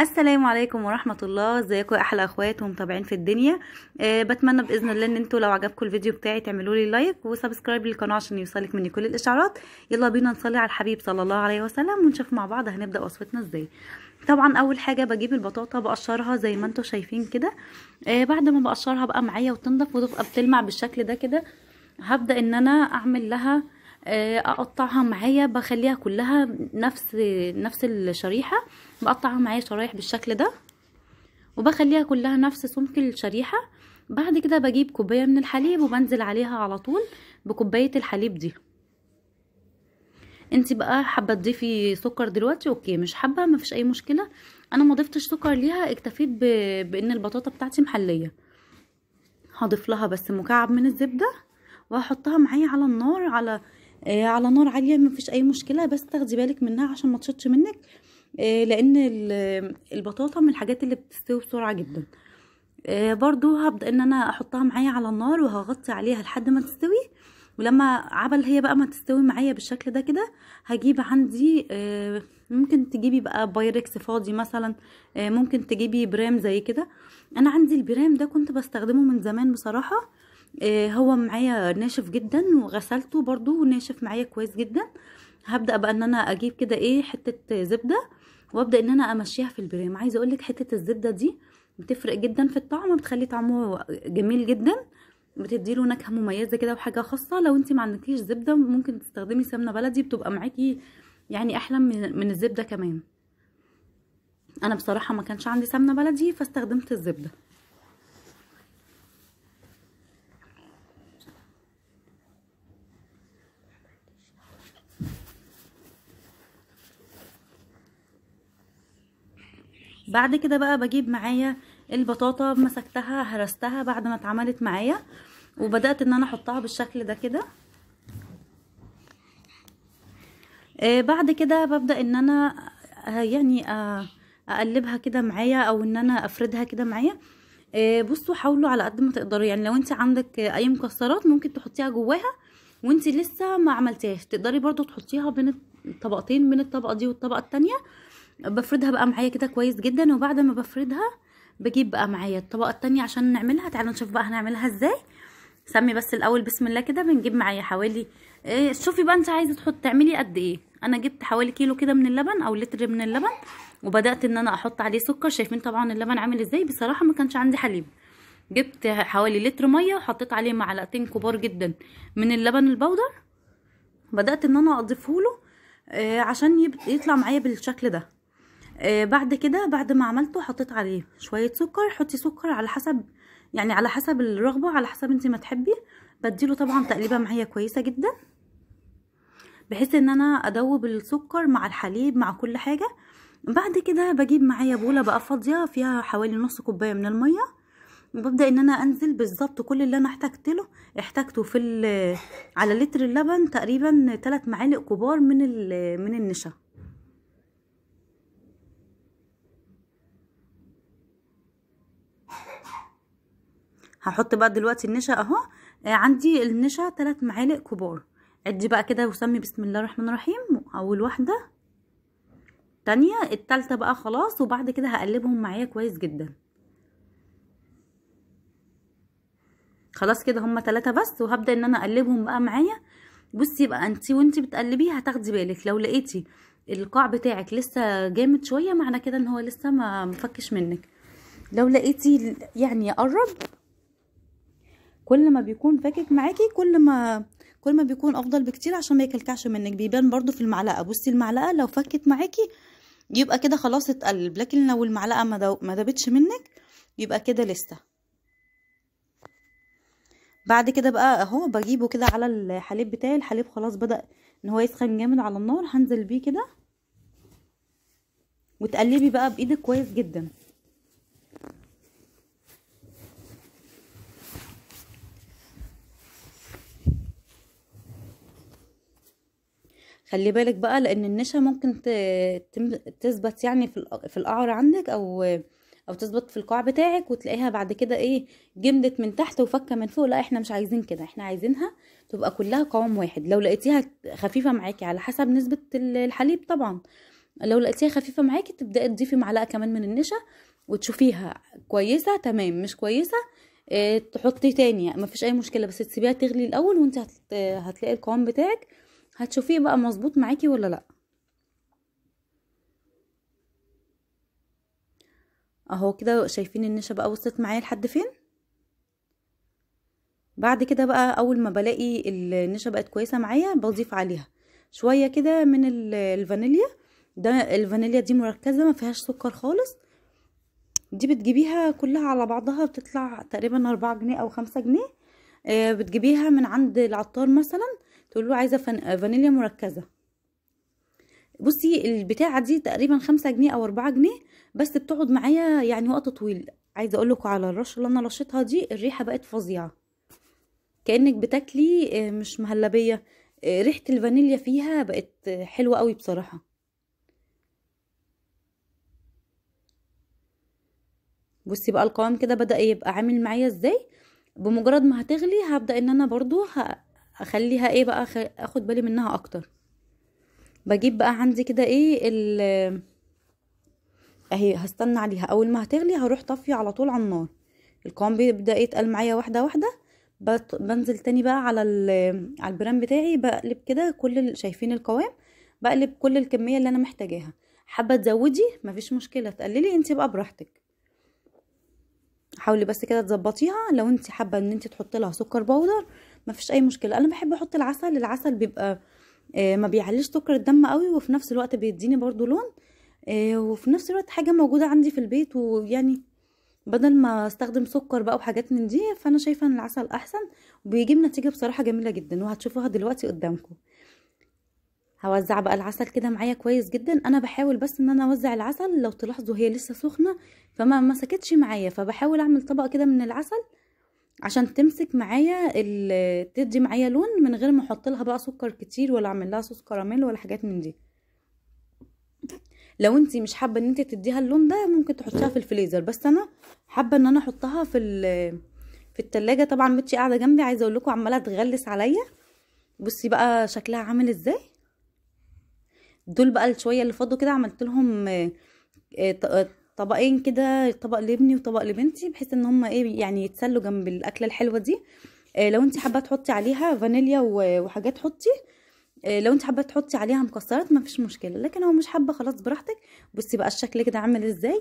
السلام عليكم ورحمه الله ازيكم احلى اخوات ومتابعين في الدنيا أه بتمنى باذن الله ان انتوا لو عجبكم الفيديو بتاعي تعملوا لي لايك وسبسكرايب للقناه عشان يوصلك مني كل الاشعارات يلا بينا نصلي على الحبيب صلى الله عليه وسلم ونشوف مع بعض هنبدا وصفتنا ازاي طبعا اول حاجه بجيب البطاطا بقشرها زي ما انتوا شايفين كده آه بعد ما بقشرها بقى معايا وتنضف وتبقى بتلمع بالشكل ده كده هبدا ان انا اعمل لها اقطعها معايا بخليها كلها نفس نفس الشريحه بقطعها معايا شرايح بالشكل ده وبخليها كلها نفس سمك الشريحه بعد كده بجيب كوبايه من الحليب وبنزل عليها على طول بكوبايه الحليب دي انت بقى حابه تضيفي سكر دلوقتي اوكي مش حابه مفيش اي مشكله انا ما ضفتش سكر ليها اكتفيت ب... بان البطاطا بتاعتي محليه هضيف لها بس مكعب من الزبده وهحطها معايا على النار على آه، على نار عاليه ما فيش اي مشكله بس تاخدي بالك منها عشان ما تشطش منك آه، لان البطاطا من الحاجات اللي بتستوي بسرعه جدا آه، برضو هبدا ان انا احطها معايا على النار وهغطي عليها لحد ما تستوي ولما عبل هي بقى ما تستوي معايا بالشكل ده كده هجيب عندي ممكن تجيبي بقى بايركس فاضي مثلا ممكن تجيبي برام زي كده انا عندي البرام ده كنت بستخدمه من زمان بصراحه آه، هو معايا ناشف جدا وغسلته برضو ناشف معايا كويس جدا هبدا بقى ان انا اجيب كده ايه حته زبده وابدا ان انا امشيها في البريم عايزه اقول لك حته الزبده دي بتفرق جدا في الطعم بتخلي طعمه جميل جدا بتديله نكهه مميزه كده وحاجه خاصه لو انت ما عندكيش زبده ممكن تستخدمي سمنه بلدي بتبقى معاكي يعني احلى من الزبده كمان انا بصراحه ما كانش عندي سمنه بلدي فاستخدمت الزبده بعد كده بقى بجيب معايا البطاطا مسكتها هرستها بعد ما اتعملت معايا وبدات ان انا احطها بالشكل ده كده آه بعد كده ببدا ان انا آه يعني آه اقلبها كده معايا او ان انا افردها كده معايا آه، بصوا حاولوا على قد ما تقدروا يعني لو انت عندك اي مكسرات ممكن تحطيها جواها وانت لسه ما عملتيهاش تقدري برضو تحطيها بين الطبقتين من الطبقه دي والطبقه التانية بفردها بقى معايا كده كويس جدا وبعد ما بفردها بجيب بقى معايا الطبقه التانية عشان نعملها تعالوا نشوف بقى هنعملها ازاي سمي بس الاول بسم الله كده بنجيب معايا حوالي إيه شوفي بقى انت عايزه تحط تعملي قد ايه انا جبت حوالي كيلو كده من اللبن او لتر من اللبن وبدات ان انا احط عليه سكر شايفين طبعا اللبن عامل ازاي بصراحه ما كانش عندي حليب جبت حوالي لتر ميه وحطيت عليه معلقتين كبار جدا من اللبن البودر بدات ان انا اضيفه له آه، عشان يطلع معايا بالشكل ده آه، بعد كده بعد ما عملته حطيت عليه شويه سكر حطي سكر على حسب يعني على حسب الرغبه على حسب انت ما تحبي بديله طبعا تقليبه معايا كويسه جدا بحيث ان انا ادوب السكر مع الحليب مع كل حاجه بعد كده بجيب معايا بوله بقى فاضيه فيها حوالي نص كوبايه من الميه وببدا ان انا انزل بالظبط كل اللي انا احتاجت له احتاجته في على لتر اللبن تقريبا 3 معالق كبار من من النشا هحط بقى دلوقتي النشا اهو آه، عندي النشا ثلاث معالق كبار عدي بقى كده وسمي بسم الله الرحمن الرحيم اول واحده تانية التالتة بقى خلاص وبعد كده هقلبهم معايا كويس جدا خلاص كده هما تلاتة بس وهبدأ ان انا اقلبهم بقى معايا بصي بقى انتي وانتي بتقلبيه هتاخدي بالك لو لقيتي القاع بتاعك لسه جامد شوية معنى كده ان هو لسه ما مفكش منك لو لقيتي يعني يقرب كل ما بيكون فاكك معاكي كل ما كل ما بيكون افضل بكتير عشان ما يكلكعش منك بيبان برضو في المعلقه بصي المعلقه لو فكت معاكي يبقى كده خلاص اتقلب لكن لو المعلقه ما دابتش منك يبقى كده لسه بعد كده بقى اهو بجيبه كده على الحليب بتاعي الحليب خلاص بدا ان هو يسخن جامد على النار هنزل بيه كده وتقلبي بقى بايدك كويس جدا خلي بالك بقى لان النشا ممكن تثبت يعني في القعر عندك او او تثبت في القاع بتاعك وتلاقيها بعد كده ايه جمدت من تحت وفكه من فوق لا احنا مش عايزين كده احنا عايزينها تبقى كلها قوام واحد لو لقيتيها خفيفه معاكي على حسب نسبه الحليب طبعا لو لقيتيها خفيفه معاكي تبداي تضيفي معلقه كمان من النشا وتشوفيها كويسه تمام مش كويسه اه تحطي تاني يعني مفيش اي مشكله بس تسيبيها تغلي الاول وانت هتلاقي القوام بتاعك هتشوفيه بقى مظبوط معاكي ولا لا اهو كده شايفين النشا بقى وصلت معايا لحد فين بعد كده بقى اول ما بلاقي النشا بقت كويسه معايا بضيف عليها شويه كده من الفانيليا ده الفانيليا دي مركزه ما فيهاش سكر خالص دي بتجيبيها كلها على بعضها بتطلع تقريبا أربعة جنيه او خمسة جنيه آه، بتجيبيها من عند العطار مثلا تقول له عايزه فانيليا مركزه بصي البتاعه دي تقريبا خمسة جنيه او أربعة جنيه بس بتقعد معايا يعني وقت طويل عايزه اقول لكم على الرشه اللي انا رشيتها دي الريحه بقت فظيعه كانك بتاكلي آه، مش مهلبيه آه، ريحه الفانيليا فيها بقت حلوه قوي بصراحه بصي بقى القوام كده بدا يبقى عامل معايا ازاي بمجرد ما هتغلي هبدا ان انا برضو ه... اخليها ايه بقى اخد بالي منها اكتر بجيب بقى عندي كده ايه ال اهي هستنى عليها اول ما هتغلي هروح طافيه على طول على النار القوام بيبدا يتقل معايا واحده واحده بط... بنزل تاني بقى على على البرام بتاعي بقلب كده كل ال... شايفين القوام بقلب كل الكميه اللي انا محتاجاها حابه تزودي مفيش مشكله تقللي انت بقى براحتك حاولي بس كده تظبطيها لو انت حابه ان انت تحطي لها سكر بودر ما فيش اي مشكله انا بحب احط العسل العسل بيبقى آه، ما بيعليش سكر الدم قوي وفي نفس الوقت بيديني برضو لون آه، وفي نفس الوقت حاجه موجوده عندي في البيت ويعني بدل ما استخدم سكر بقى وحاجات من دي فانا شايفه ان العسل احسن وبيجيب نتيجه بصراحه جميله جدا وهتشوفوها دلوقتي قدامكم هوزع بقى العسل كده معايا كويس جدا انا بحاول بس ان انا اوزع العسل لو تلاحظوا هي لسه سخنه فما مسكتش معايا فبحاول اعمل طبق كده من العسل عشان تمسك معايا تدي معايا لون من غير ما احط لها بقى سكر كتير ولا اعمل لها صوص كراميل ولا حاجات من دي لو انت مش حابه ان انت تديها اللون ده ممكن تحطيها في الفريزر بس انا حابه ان انا احطها في في التلاجة طبعا متشي قاعده جنبي عايزه اقول لكم عماله تغلس عليا بصي بقى شكلها عامل ازاي دول بقى شويه اللي فضوا كده عملت لهم آه، آه، طبقين كده طبق لابني وطبق لبنتي بحيث ان هما ايه يعني يتسلوا جنب الاكله الحلوه دي إيه لو انت حابه تحطي عليها فانيليا وحاجات حطي إيه لو انت حابه تحطي عليها مكسرات ما فيش مشكله لكن لو مش حابه خلاص براحتك بصي بقى الشكل كده عامل ازاي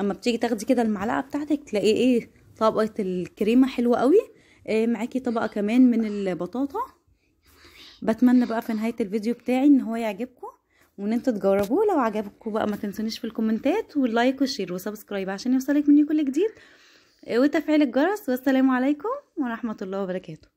اما بتيجي تاخدي كده المعلقه بتاعتك تلاقي ايه طبقه الكريمه حلوه قوي إيه معاكي طبقه كمان من البطاطا بتمنى بقى في نهايه الفيديو بتاعي ان هو يعجبكم وان انتوا تجربوه لو عجبكم بقى ما تنسونيش في الكومنتات واللايك والشير وسبسكرايب عشان يوصلك مني كل جديد وتفعيل الجرس والسلام عليكم ورحمه الله وبركاته